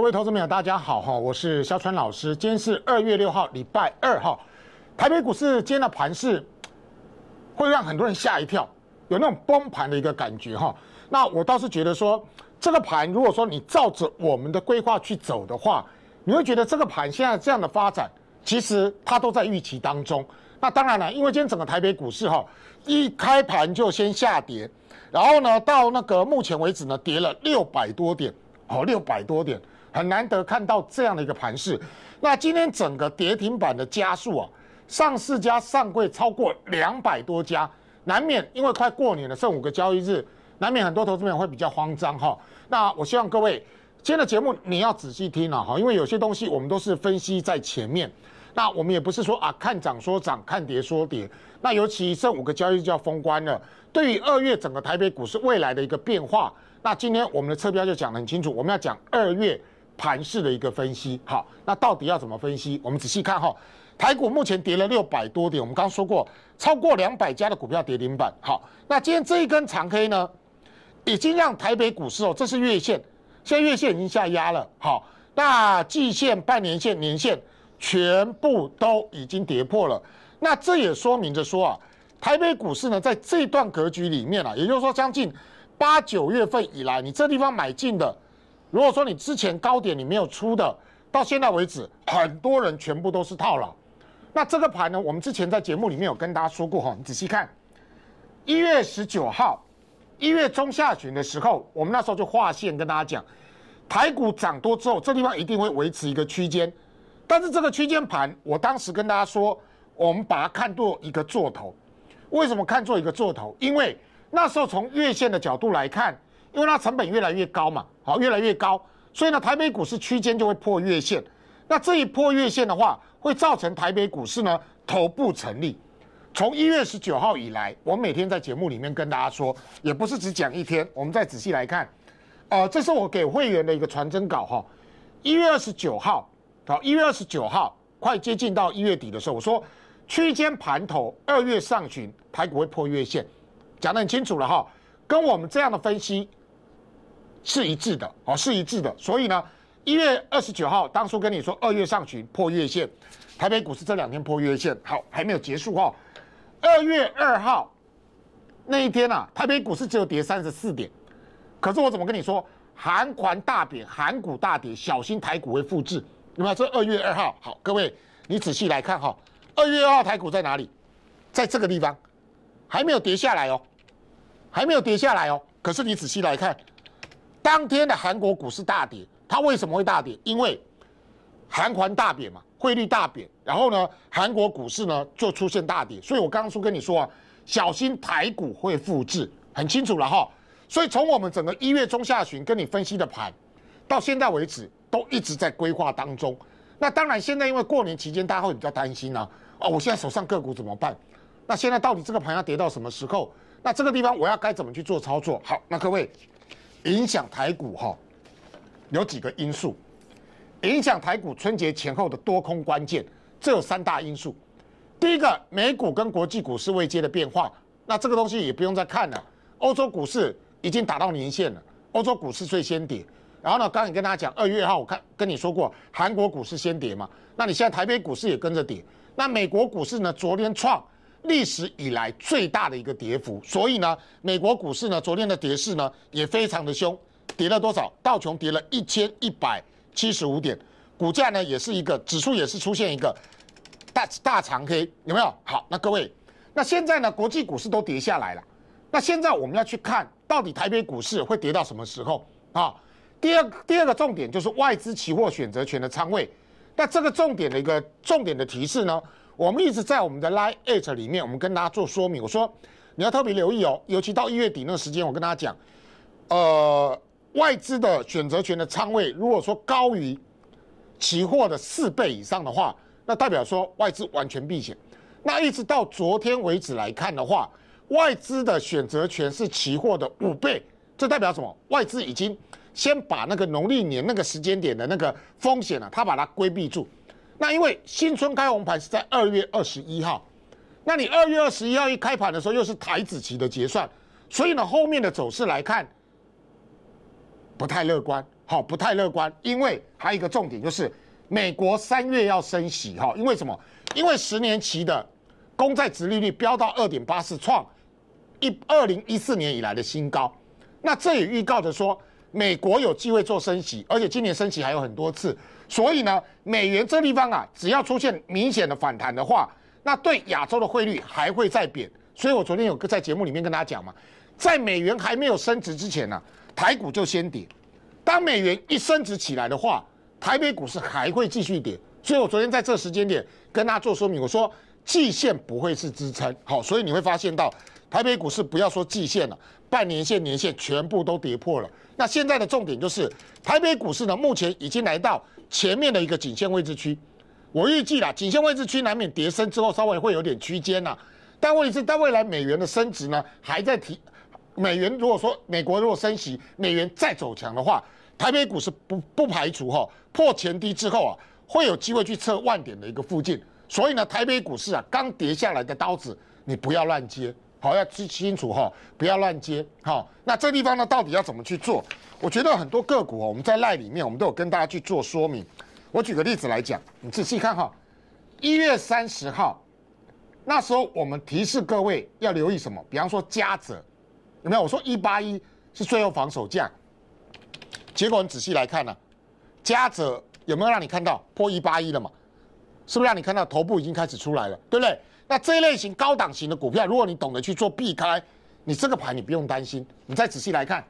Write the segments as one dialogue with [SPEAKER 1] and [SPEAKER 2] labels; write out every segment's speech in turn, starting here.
[SPEAKER 1] 各位投资朋友，大家好哈，我是肖川老师。今天是二月六号，礼拜二哈。台北股市今天的盘势会让很多人吓一跳，有那种崩盘的一个感觉哈。那我倒是觉得说，这个盘如果说你照着我们的规划去走的话，你会觉得这个盘现在这样的发展，其实它都在预期当中。那当然了，因为今天整个台北股市哈，一开盘就先下跌，然后呢，到那个目前为止呢，跌了六百多点哦，六百多点。很难得看到这样的一个盘势，那今天整个跌停板的加速啊，上市加上柜超过两百多家，难免因为快过年了，剩五个交易日，难免很多投资朋友会比较慌张哈。那我希望各位今天的节目你要仔细听了哈，因为有些东西我们都是分析在前面，那我们也不是说啊看涨说涨，看跌说跌，那尤其剩五个交易日就要封关了，对于二月整个台北股市未来的一个变化，那今天我们的车标就讲得很清楚，我们要讲二月。盘势的一个分析，好，那到底要怎么分析？我们仔细看哈，台股目前跌了六百多点，我们刚刚说过，超过两百家的股票跌停板，好，那今天这一根长黑呢，已经让台北股市哦，这是月线，现在月线已经下压了，好，那季线、半年线、年线全部都已经跌破了，那这也说明着说啊，台北股市呢，在这段格局里面啊，也就是说将近八九月份以来，你这地方买进的。如果说你之前高点你没有出的，到现在为止，很多人全部都是套牢。那这个盘呢，我们之前在节目里面有跟大家说过哈，你仔细看，一月十九号，一月中下旬的时候，我们那时候就画线跟大家讲，台股涨多之后，这地方一定会维持一个区间。但是这个区间盘，我当时跟大家说，我们把它看作一个做头。为什么看作一个做头？因为那时候从月线的角度来看。因为它成本越来越高嘛，好，越来越高，所以呢，台北股市区间就会破月线。那这一破月线的话，会造成台北股市呢头部成立。从一月十九号以来，我每天在节目里面跟大家说，也不是只讲一天。我们再仔细来看，啊，这是我给会员的一个传真稿哈。一月二十九号，好，一月二十九号，快接近到一月底的时候，我说区间盘头，二月上旬台股会破月线，讲得很清楚了哈。跟我们这样的分析。是一致的，哦，是一致的。所以呢，一月二十九号当初跟你说二月上旬破月线，台北股市这两天破月线，好，还没有结束哈。二月二号那一天啊，台北股市只有跌三十四点，可是我怎么跟你说，韩环大贬，韩股大跌，小心台股会复制。那么这二月二号，好，各位你仔细来看哈，二月二号台股在哪里？在这个地方，还没有跌下来哦，还没有跌下来哦。可是你仔细来看。当天的韩国股市大跌，它为什么会大跌？因为韩环大贬嘛，汇率大贬，然后呢，韩国股市呢就出现大跌。所以我刚刚说跟你说啊，小心台股会复制，很清楚了哈。所以从我们整个一月中下旬跟你分析的盘，到现在为止都一直在规划当中。那当然，现在因为过年期间大家会比较担心呢，啊，我现在手上个股怎么办？那现在到底这个盘要跌到什么时候？那这个地方我要该怎么去做操作？好，那各位。影响台股哈，有几个因素影响台股春节前后的多空关键，这有三大因素。第一个，美股跟国际股市未接的变化，那这个东西也不用再看了。欧洲股市已经打到年限了，欧洲股市最先跌。然后呢，刚才跟大家讲二月号，我看跟你说过韩国股市先跌嘛，那你现在台北股市也跟着跌。那美国股市呢，昨天创。历史以来最大的一个跌幅，所以呢，美国股市呢昨天的跌势呢也非常的凶，跌了多少？道琼跌了一千一百七十五点，股价呢也是一个指数也是出现一个大大长黑，有没有？好，那各位，那现在呢国际股市都跌下来了，那现在我们要去看到底台北股市会跌到什么时候啊？第二第二个重点就是外资期货选择权的仓位，那这个重点的一个重点的提示呢？我们一直在我们的 Line Eight 里面，我们跟大家做说明。我说你要特别留意哦，尤其到一月底那个时间，我跟大家讲，呃，外资的选择权的仓位，如果说高于期货的四倍以上的话，那代表说外资完全避险。那一直到昨天为止来看的话，外资的选择权是期货的五倍，这代表什么？外资已经先把那个农历年那个时间点的那个风险呢，它把它规避住。那因为新春开红盘是在二月二十一号，那你二月二十一号一开盘的时候又是台资期的结算，所以呢后面的走势来看不太乐观，好不太乐观。因为还有一个重点就是美国三月要升息哈，因为什么？因为十年期的公债殖利率飙到二点八四，创一二零一四年以来的新高，那这也预告着说。美国有机会做升息，而且今年升息还有很多次，所以呢，美元这地方啊，只要出现明显的反弹的话，那对亚洲的汇率还会再贬。所以我昨天有个在节目里面跟大家讲嘛，在美元还没有升值之前呢，台股就先跌；当美元一升值起来的话，台北股市还会继续跌。所以我昨天在这时间点跟大家做说明，我说季线不会是支撑，好，所以你会发现到。台北股市不要说季线了，半年线、年线全部都跌破了。那现在的重点就是，台北股市呢，目前已经来到前面的一个颈线位置区。我预计啦，颈线位置区难免跌升之后稍微会有点区间呐。但问题是，在未来美元的升值呢，还在提美元。如果说美国如果升息，美元再走强的话，台北股市不不排除哈破前低之后啊，会有机会去测万点的一个附近。所以呢，台北股市啊，刚跌下来的刀子，你不要乱接。好，要记清楚哈，不要乱接。好，那这地方呢，到底要怎么去做？我觉得很多个股哦，我们在赖里面，我们都有跟大家去做说明。我举个例子来讲，你仔细看哈，一月三十号，那时候我们提示各位要留意什么？比方说加者有没有？我说一八一是最后防守价，结果你仔细来看呢，加者有没有让你看到破一八一了嘛？是不是让你看到头部已经开始出来了，对不对？那这一类型高档型的股票，如果你懂得去做避开，你这个盘你不用担心。你再仔细来看，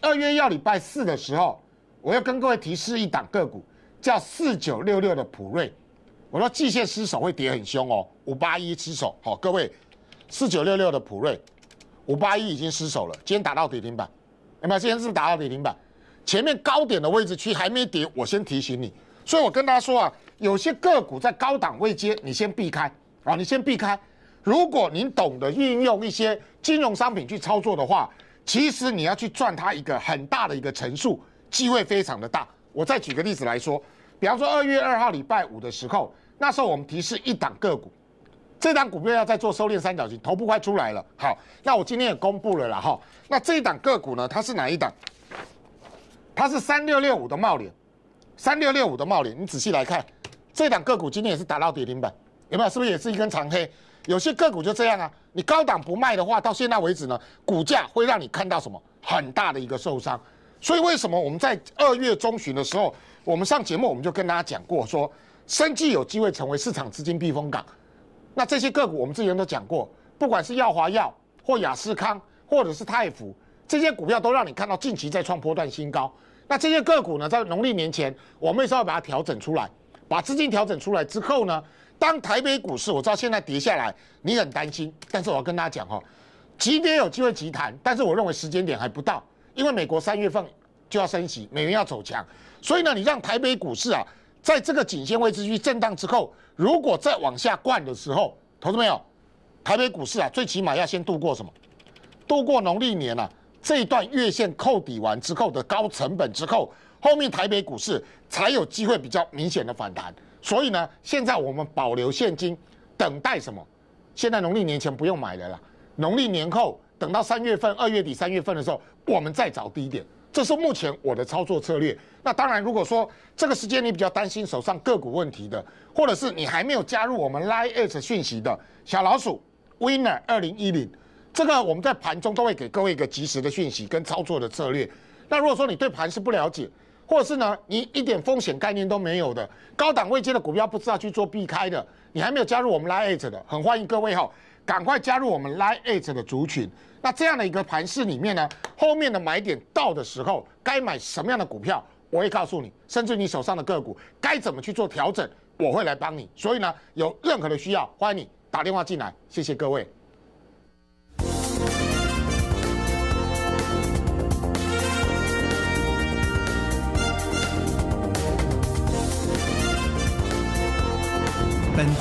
[SPEAKER 1] 二月要礼拜四的时候，我要跟各位提示一档个股，叫四九六六的普瑞。我说季线失守会跌很凶哦，五八一失守，好，各位，四九六六的普瑞，五八一已经失守了，今天打到跌停板。没有？今天是打到跌停板，前面高点的位置区还没跌，我先提醒你。所以我跟大家说啊。有些个股在高档位接，你先避开啊！你先避开。如果您懂得运用一些金融商品去操作的话，其实你要去赚它一个很大的一个乘数，机会非常的大。我再举个例子来说，比方说二月二号礼拜五的时候，那时候我们提示一档个股，这档股票要在做收敛三角形，头部快出来了。好，那我今天也公布了啦哈。那这一档个股呢，它是哪一档？它是三六六五的茂林，三六六五的茂林，你仔细来看。这档个股今天也是打到跌停板，有没有？是不是也是一根长黑？有些个股就这样啊！你高档不卖的话，到现在为止呢，股价会让你看到什么？很大的一个受伤。所以为什么我们在二月中旬的时候，我们上节目我们就跟大家讲过，说生计有机会成为市场资金避风港。那这些个股我们之前都讲过，不管是耀华药或雅斯康，或者是泰福这些股票，都让你看到近期在创波段新高。那这些个股呢，在农历年前，我们是要把它调整出来。把资金调整出来之后呢，当台北股市，我知道现在跌下来，你很担心。但是我要跟大家讲哦，即便有机会急弹，但是我认为时间点还不到，因为美国三月份就要升息，美元要走强，所以呢，你让台北股市啊，在这个颈线位置去震荡之后，如果再往下灌的时候，同志们有，台北股市啊，最起码要先度过什么？度过农历年啊。这一段月线扣底完之后的高成本之后，后面台北股市才有机会比较明显的反弹。所以呢，现在我们保留现金，等待什么？现在农历年前不用买了啦。农历年后，等到三月份、二月底、三月份的时候，我们再找低点。这是目前我的操作策略。那当然，如果说这个时间你比较担心手上个股问题的，或者是你还没有加入我们 LIS 讯息的小老鼠 Winner 二零一零。这个我们在盘中都会给各位一个及时的讯息跟操作的策略。那如果说你对盘是不了解，或者是呢你一点风险概念都没有的，高档位阶的股票不知道去做避开的，你还没有加入我们 Lite 的，很欢迎各位哈，赶快加入我们 Lite 的族群。那这样的一个盘市里面呢，后面的买点到的时候，该买什么样的股票，我会告诉你，甚至你手上的个股该怎么去做调整，我会来帮你。所以呢，有任何的需要，欢迎你打电话进来，谢谢各位。